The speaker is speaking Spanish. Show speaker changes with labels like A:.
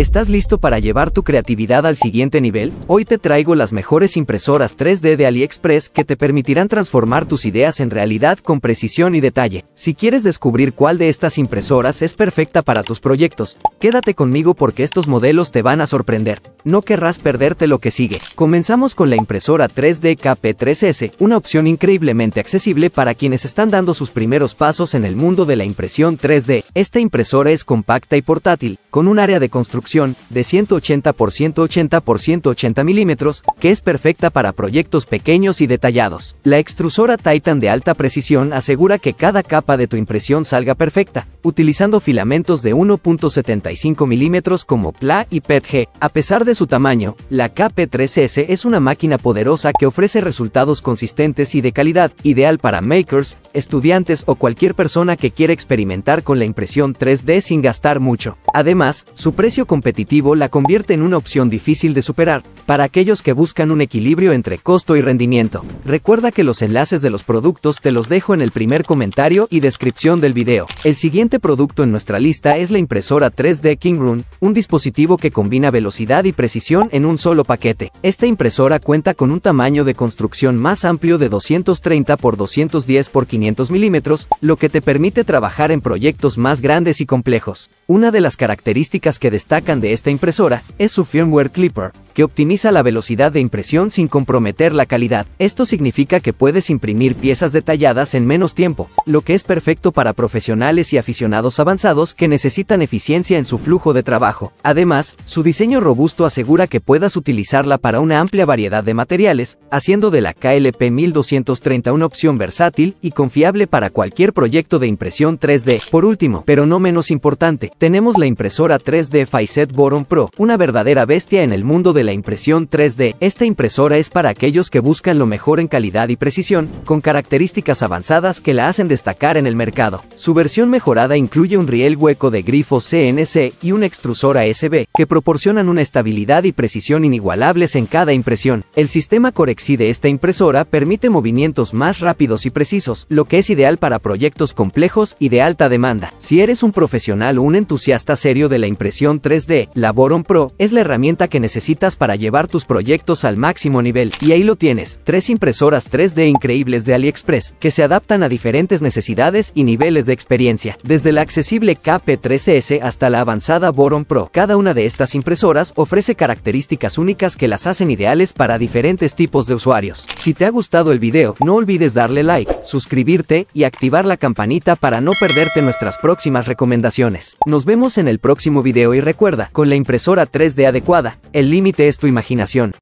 A: ¿Estás listo para llevar tu creatividad al siguiente nivel? Hoy te traigo las mejores impresoras 3D de AliExpress que te permitirán transformar tus ideas en realidad con precisión y detalle. Si quieres descubrir cuál de estas impresoras es perfecta para tus proyectos, quédate conmigo porque estos modelos te van a sorprender. No querrás perderte lo que sigue. Comenzamos con la impresora 3D KP3S, una opción increíblemente accesible para quienes están dando sus primeros pasos en el mundo de la impresión 3D. Esta impresora es compacta y portátil, con un área de construcción de 180 x 180 x 180 milímetros, que es perfecta para proyectos pequeños y detallados. La extrusora Titan de alta precisión asegura que cada capa de tu impresión salga perfecta, utilizando filamentos de 1.75 milímetros como PLA y PETG. A pesar de su tamaño, la KP3S es una máquina poderosa que ofrece resultados consistentes y de calidad, ideal para makers, estudiantes o cualquier persona que quiera experimentar con la impresión 3D sin gastar mucho. Además, su precio con competitivo la convierte en una opción difícil de superar para aquellos que buscan un equilibrio entre costo y rendimiento. Recuerda que los enlaces de los productos te los dejo en el primer comentario y descripción del video. El siguiente producto en nuestra lista es la impresora 3D Run, un dispositivo que combina velocidad y precisión en un solo paquete. Esta impresora cuenta con un tamaño de construcción más amplio de 230 x 210 x 500 milímetros, lo que te permite trabajar en proyectos más grandes y complejos. Una de las características que destaca de esta impresora es su firmware Clipper, optimiza la velocidad de impresión sin comprometer la calidad. Esto significa que puedes imprimir piezas detalladas en menos tiempo, lo que es perfecto para profesionales y aficionados avanzados que necesitan eficiencia en su flujo de trabajo. Además, su diseño robusto asegura que puedas utilizarla para una amplia variedad de materiales, haciendo de la KLP 1230 una opción versátil y confiable para cualquier proyecto de impresión 3D. Por último, pero no menos importante, tenemos la impresora 3D Faiset Boron Pro, una verdadera bestia en el mundo de la la impresión 3D. Esta impresora es para aquellos que buscan lo mejor en calidad y precisión, con características avanzadas que la hacen destacar en el mercado. Su versión mejorada incluye un riel hueco de grifo CNC y una extrusora SB, que proporcionan una estabilidad y precisión inigualables en cada impresión. El sistema Corexi de esta impresora permite movimientos más rápidos y precisos, lo que es ideal para proyectos complejos y de alta demanda. Si eres un profesional o un entusiasta serio de la impresión 3D, Laboron Pro es la herramienta que necesitas para llevar tus proyectos al máximo nivel. Y ahí lo tienes, tres impresoras 3D increíbles de AliExpress, que se adaptan a diferentes necesidades y niveles de experiencia, desde la accesible KP3S hasta la avanzada Boron Pro. Cada una de estas impresoras ofrece características únicas que las hacen ideales para diferentes tipos de usuarios. Si te ha gustado el video, no olvides darle like, suscribirte y activar la campanita para no perderte nuestras próximas recomendaciones. Nos vemos en el próximo video y recuerda, con la impresora 3D adecuada, el límite es tu imaginación.